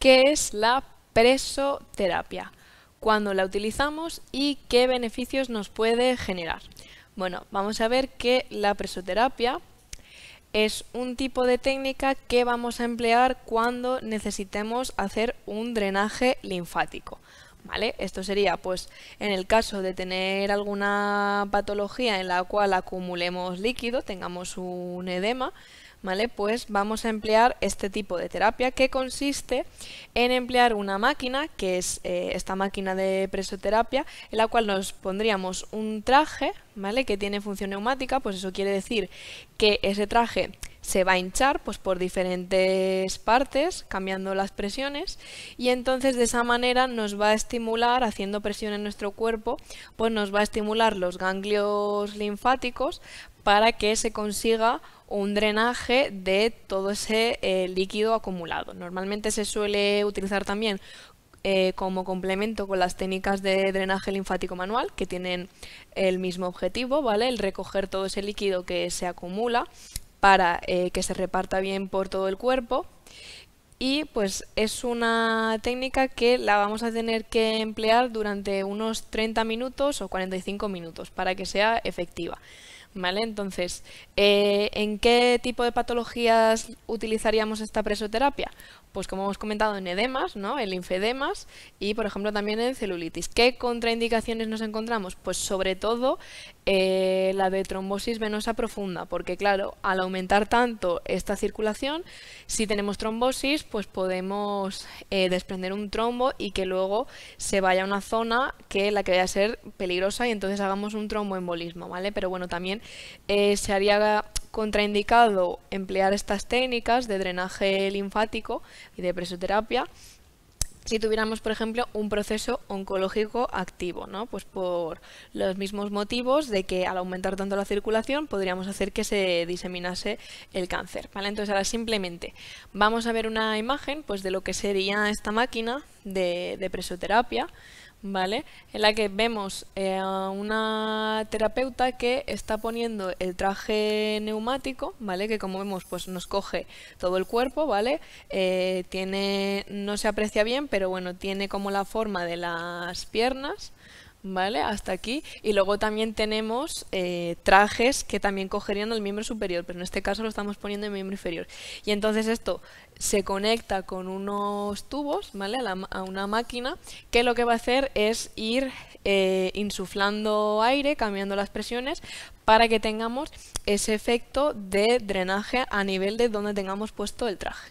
qué es la presoterapia, cuándo la utilizamos y qué beneficios nos puede generar. Bueno, vamos a ver que la presoterapia es un tipo de técnica que vamos a emplear cuando necesitemos hacer un drenaje linfático. ¿Vale? Esto sería, pues, en el caso de tener alguna patología en la cual acumulemos líquido, tengamos un edema, ¿vale? Pues vamos a emplear este tipo de terapia que consiste en emplear una máquina, que es eh, esta máquina de presoterapia, en la cual nos pondríamos un traje, ¿vale? Que tiene función neumática, pues eso quiere decir que ese traje se va a hinchar pues, por diferentes partes, cambiando las presiones, y entonces de esa manera nos va a estimular, haciendo presión en nuestro cuerpo, pues nos va a estimular los ganglios linfáticos para que se consiga un drenaje de todo ese eh, líquido acumulado. Normalmente se suele utilizar también eh, como complemento con las técnicas de drenaje linfático manual, que tienen el mismo objetivo, ¿vale? El recoger todo ese líquido que se acumula para eh, que se reparta bien por todo el cuerpo. Y pues es una técnica que la vamos a tener que emplear durante unos 30 minutos o 45 minutos para que sea efectiva. ¿Vale? Entonces, eh, ¿en qué tipo de patologías utilizaríamos esta presoterapia? Pues como hemos comentado, en edemas, ¿no? En linfedemas y, por ejemplo, también en celulitis. ¿Qué contraindicaciones nos encontramos? Pues sobre todo eh, la de trombosis venosa profunda, porque claro, al aumentar tanto esta circulación, si tenemos trombosis, pues podemos eh, desprender un trombo y que luego se vaya a una zona que la que vaya a ser peligrosa y entonces hagamos un tromboembolismo, ¿vale? Pero bueno, también eh, se haría contraindicado emplear estas técnicas de drenaje linfático y de presoterapia si tuviéramos, por ejemplo, un proceso oncológico activo, ¿no? Pues por los mismos motivos de que al aumentar tanto la circulación podríamos hacer que se diseminase el cáncer, ¿vale? Entonces ahora simplemente vamos a ver una imagen pues, de lo que sería esta máquina de presoterapia, ¿vale? En la que vemos eh, a una terapeuta que está poniendo el traje neumático, ¿vale? Que como vemos, pues nos coge todo el cuerpo, ¿vale? Eh, tiene, no se aprecia bien, pero bueno, tiene como la forma de las piernas, ¿vale? Hasta aquí. Y luego también tenemos eh, trajes que también cogerían el miembro superior, pero en este caso lo estamos poniendo en miembro inferior. Y entonces esto se conecta con unos tubos, ¿vale? A, una máquina que lo que va a hacer es ir eh, insuflando aire, cambiando las presiones para que tengamos ese efecto de drenaje a nivel de donde tengamos puesto el traje.